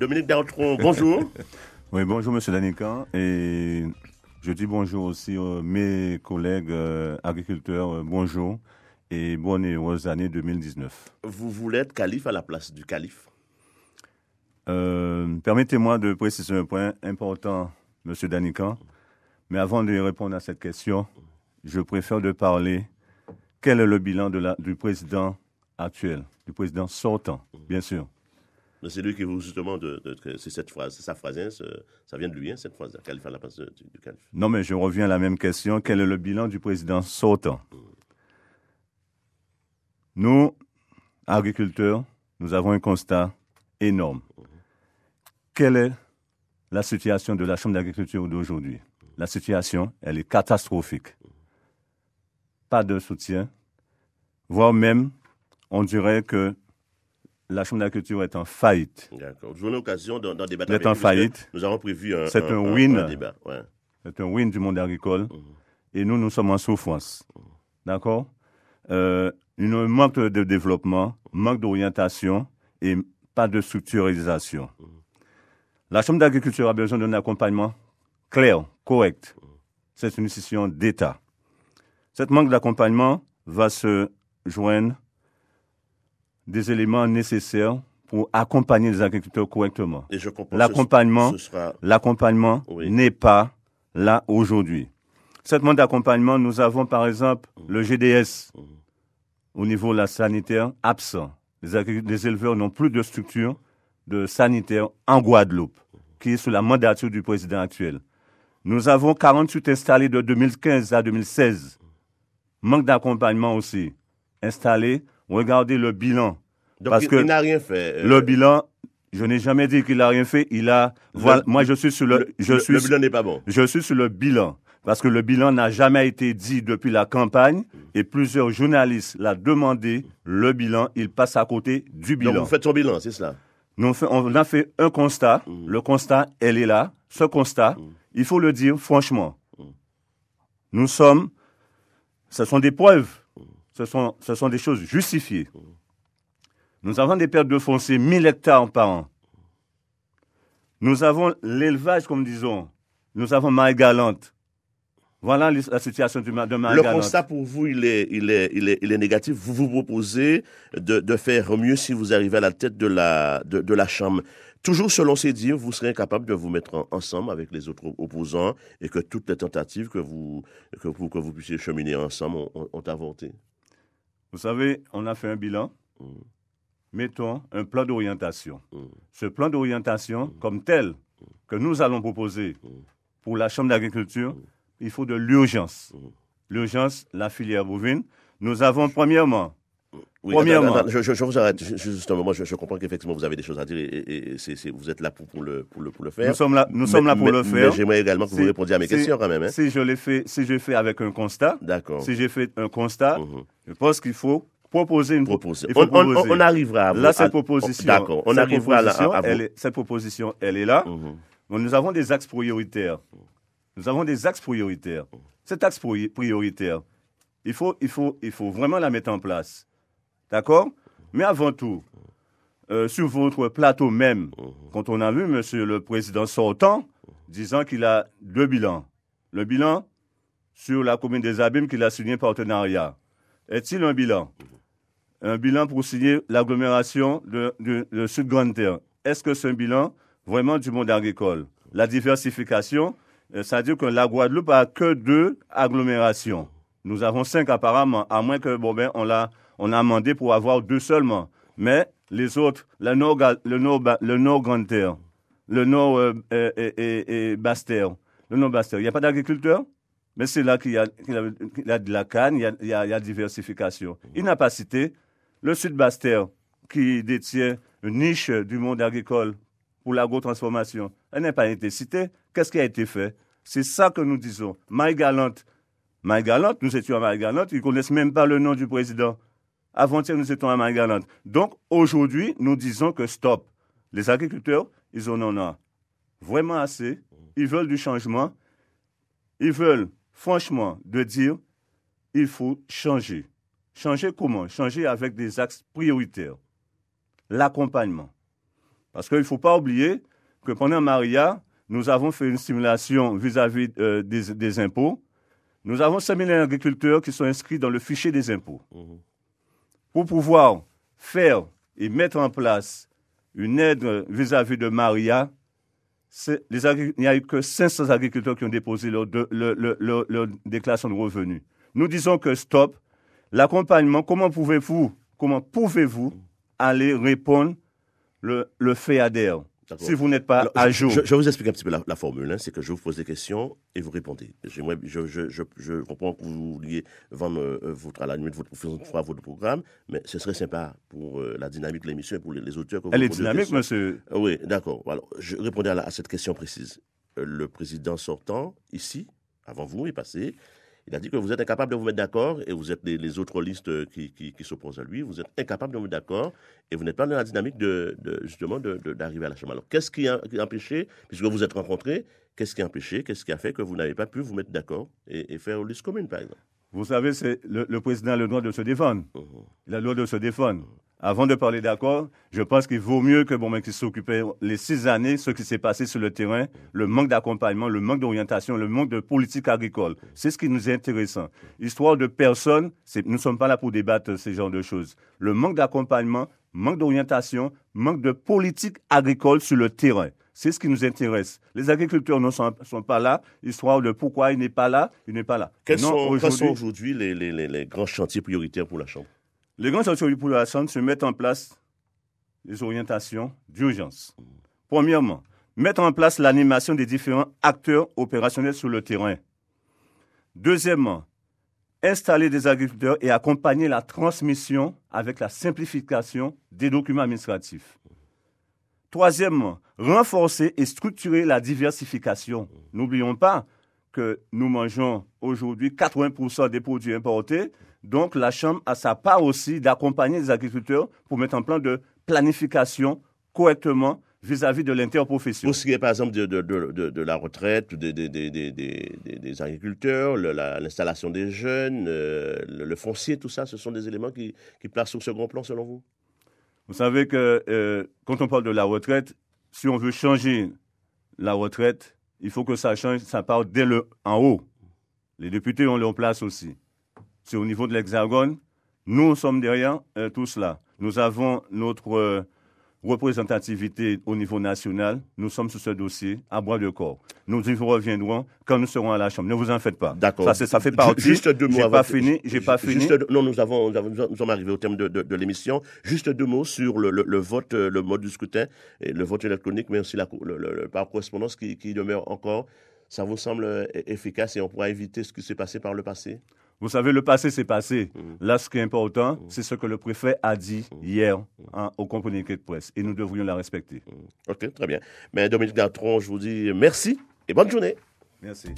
Dominique Bertrand, bonjour. oui, bonjour Monsieur Danican. Et je dis bonjour aussi à mes collègues euh, agriculteurs, euh, bonjour et bonne et heureuse année 2019. Vous voulez être calife à la place du calife euh, Permettez-moi de préciser un point important, M. Danican. Mais avant de répondre à cette question, je préfère de parler quel est le bilan du président actuel, du président sortant, bien sûr. Mais c'est lui qui vous justement de, c'est cette phrase, sa phrase, hein, ça vient de lui, hein, cette phrase, la la place du, Non, mais je reviens à la même question. Quel est le bilan du président sortant mm. Nous, agriculteurs, nous avons un constat énorme. Mm. Quelle est la situation de la Chambre d'agriculture d'aujourd'hui La situation, elle est catastrophique. Mm. Pas de soutien, voire même, on dirait que la Chambre de est en faillite. D'accord. avons l'occasion d'en débattre. Elle est en faillite. Nous avons prévu un, un, win. débat. C'est un win du monde agricole. Mhm. Et nous, nous sommes en souffrance. Mhm. D'accord euh, Une manque de développement, manque d'orientation et pas de structurisation. Mhm. La Chambre d'agriculture a besoin d'un accompagnement clair, correct. C'est une décision d'État. Cet manque d'accompagnement va se joindre des éléments nécessaires pour accompagner les agriculteurs correctement. L'accompagnement, l'accompagnement n'est pas là aujourd'hui. Cette manque d'accompagnement, nous avons par exemple mm. le GDS mm. au niveau la sanitaire absent. Les, éleveurs n'ont plus de structure de sanitaire en Guadeloupe, qui est sous la mandature du président actuel. Nous avons 48 installés de 2015 à 2016. Manque d'accompagnement aussi. installé regardez le bilan. parce il, que n'a rien fait. Euh, le bilan, je n'ai jamais dit qu'il n'a rien fait. Il a. moi, je suis sur le. je suis, le bilan n'est pas bon. Je suis sur le bilan. Parce que le bilan n'a jamais été dit depuis la campagne et plusieurs journalistes l'ont demandé. Le bilan, il passe à côté du bilan. Donc vous faites son bilan, c'est cela On a fait un constat. Mm. Le constat, elle est là. Ce constat, mm. il faut le dire franchement. Nous sommes. Ce sont des preuves ce sont, ce sont des choses justifiées. Nous avons des pertes de foncier, 1000 hectares par an. Nous avons l'élevage, comme disons. Nous avons maille galante. Voilà la situation de galante Le constat pour vous, il est, il est, il est, négatif. Vous vous proposez de, faire mieux si vous arrivez à la tête de la, de, la Chambre. Toujours selon ces dires, vous serez incapable de vous mettre ensemble avec les autres opposants et que toutes les tentatives que vous, que vous, puissiez cheminer ensemble ont avorté. Vous savez, on a fait un bilan. Mm. Mettons un plan d'orientation. Mm. Ce plan d'orientation, mm. comme tel, que nous allons proposer pour la Chambre d'agriculture, il faut de l'urgence. L'urgence, la filière bovine. Nous avons premièrement Premièrement. je, vous arrête juste un moment. Je, comprends qu'effectivement vous avez des choses à dire et, vous êtes là pour, le, faire. Nous sommes là, nous sommes là pour le faire. Mais J'aimerais également que vous répondiez à mes questions quand même. Hein. Si je l'ai fait, si avec un constat. D'accord. Si j'ai fait un constat, mhm. je pense qu'il faut proposer une proposition. on, arrivera à là cette proposition. là cette proposition, elle est là. Mhm. nous avons des axes prioritaires. Nous avons des axes prioritaires. Cet axe prioritaire, il il faut vraiment la mettre en place. D'accord Mais avant tout, euh, sur votre plateau même, mhm. quand on a vu M. le Président sortant, disant qu'il a deux bilans. Le bilan sur la commune des Abîmes qu'il a signé partenariat. Est-il un bilan mhm. Un bilan pour signer l'agglomération de, Sud-Grande Terre. Est-ce que c'est un bilan vraiment du monde agricole La diversification, c'est-à-dire euh, que la Guadeloupe a que deux agglomérations. Nous avons cinq apparemment, à moins que bon ben, on l'a on a amendé pour avoir deux seulement. Mais les autres, le nord, le nord, le nord le euh, euh, euh, Bastère, le nord Bastère, il n'y a pas d'agriculteur mais c'est là qu'il y, a de la canne, il y a, diversification. Il n'a pas cité le Sud-Bastère, qui détient une niche du monde agricole pour l'agro-transformation. Elle n'a pas été citée. Qu'est-ce qui a été fait C'est ça que nous disons. Maï Galante. Galante, nous étions à Maï Galante, ils ne connaissent même pas le nom du président. Avant-hier, nous étions à marie Donc, aujourd'hui, nous disons que stop. Les agriculteurs, ils en ont vraiment assez. Ils veulent du changement. Ils veulent, franchement, de dire, il faut changer. Changer comment Changer avec des axes prioritaires. L'accompagnement. Parce qu'il ne faut pas oublier que pendant Maria, nous avons fait une simulation vis-à-vis euh, des, impôts. Nous avons 5 000 agriculteurs qui sont inscrits dans le fichier des impôts. Mhm pour pouvoir faire et mettre en place une aide vis-à-vis de Maria, il n'y a eu que 500 agriculteurs qui ont déposé leur, déclaration de revenus. Nous disons que stop. L'accompagnement, comment pouvez-vous, comment pouvez-vous aller répondre le, le FEADER si vous n'êtes pas à jour. Je, vais vous explique un petit peu la, formule. Hein. C'est que je vous pose des questions et vous répondez. Je, je, comprends que vous vouliez vendre euh, votre, à la nuit votre, votre, votre programme, mais ce serait sympa pour euh, la dynamique de l'émission et pour les, auteurs. Que Elle est dynamique, monsieur. Euh, oui, d'accord. Alors, je répondais à, cette question précise. le président sortant, ici, avant vous, est passé. Il a dit que vous êtes incapable de vous mettre d'accord et vous êtes les, autres listes qui, s'opposent à lui, vous êtes incapable de vous mettre d'accord et vous n'êtes pas dans la dynamique justement d'arriver à la chambre. Alors qu'est-ce qui a, empêché, puisque vous êtes rencontrés, qu'est-ce qui a empêché, qu'est-ce qui a fait que vous n'avez pas pu vous mettre d'accord et, faire une liste commune par exemple vous savez, c'est le, le, président a le droit de se défendre. Oh. Il a le droit de se défendre. Oh avant de parler d'accord, je pense qu'il vaut mieux que bon, qui s'occupait les six années, ce qui s'est passé sur le terrain, le manque d'accompagnement, le manque d'orientation, le manque de politique agricole. C'est ce qui nous est intéressant. Histoire de personnes, nous ne sommes pas là pour débattre ce genre de choses. Le manque d'accompagnement, manque d'orientation, manque de politique agricole sur le terrain. C'est ce qui nous intéresse. Les agriculteurs ne sont, pas là. Histoire de pourquoi il n'est pas là, il n'est pas là. Quels sont aujourd'hui les grands chantiers prioritaires pour la Chambre les grands sociétés du se mettent en place des orientations d'urgence. Premièrement, mettre en place l'animation des différents acteurs opérationnels sur le terrain. Deuxièmement, installer des agriculteurs et accompagner la transmission avec la simplification des documents administratifs. Troisièmement, renforcer et structurer la diversification. N'oublions pas que nous mangeons aujourd'hui 80% des produits importés, donc la Chambre a sa part aussi d'accompagner les agriculteurs pour mettre en plan de planification correctement vis-à-vis de l'interprofession. Pour ce qui est par exemple de, la retraite des, agriculteurs, l'installation des jeunes, euh, le, foncier, tout ça, ce sont des éléments qui, placent sur second plan selon vous Vous savez que euh, quand on parle de la retraite, si on veut changer la retraite, il faut que ça change, ça part dès le en haut. Les députés ont leur place aussi c'est au niveau de l'Hexagone. Nous sommes derrière euh, tout cela. Nous avons notre euh, représentativité au niveau national. Nous sommes sur ce dossier à bras de corps. Nous y reviendrons quand nous serons à la Chambre. Ne vous en faites pas. D'accord. Ça, fait partie. Juste deux mots. J'ai pas fini. J'ai pas fini. non, nous avons, nous sommes arrivés au terme de, l'émission. Juste deux mots sur le, vote, euh, le mode du scrutin, et le vote électronique, mais aussi la, par correspondance qui demeure encore. Ça vous semble efficace et on pourra éviter ce qui s'est passé par le passé vous savez, le passé, c'est passé. Mm. Là, ce qui est important, mm. c'est ce que le préfet a dit mm. hier hein, au comité de presse. Et nous devrions la respecter. OK, très bien. Mais Dominique Gatron, je vous dis merci et bonne journée. Merci.